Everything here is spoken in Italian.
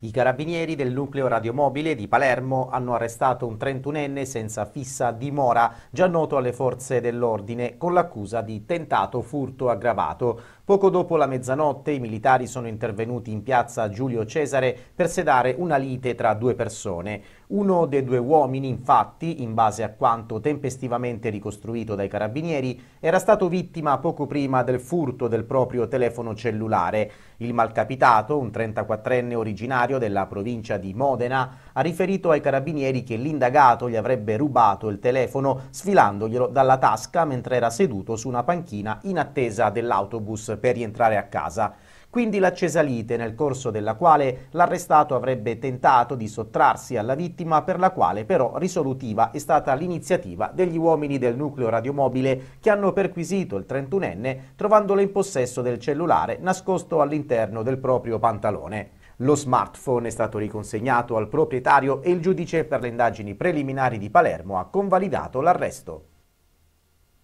I carabinieri del nucleo radiomobile di Palermo hanno arrestato un 31enne senza fissa dimora, già noto alle forze dell'ordine, con l'accusa di tentato furto aggravato. Poco dopo la mezzanotte i militari sono intervenuti in piazza Giulio Cesare per sedare una lite tra due persone. Uno dei due uomini, infatti, in base a quanto tempestivamente ricostruito dai carabinieri, era stato vittima poco prima del furto del proprio telefono cellulare. Il malcapitato, un 34enne originario della provincia di Modena, ha riferito ai carabinieri che l'indagato gli avrebbe rubato il telefono sfilandoglielo dalla tasca mentre era seduto su una panchina in attesa dell'autobus per rientrare a casa quindi la Cesalite, nel corso della quale l'arrestato avrebbe tentato di sottrarsi alla vittima per la quale però risolutiva è stata l'iniziativa degli uomini del nucleo radiomobile che hanno perquisito il 31enne trovandolo in possesso del cellulare nascosto all'interno del proprio pantalone. Lo smartphone è stato riconsegnato al proprietario e il giudice per le indagini preliminari di Palermo ha convalidato l'arresto.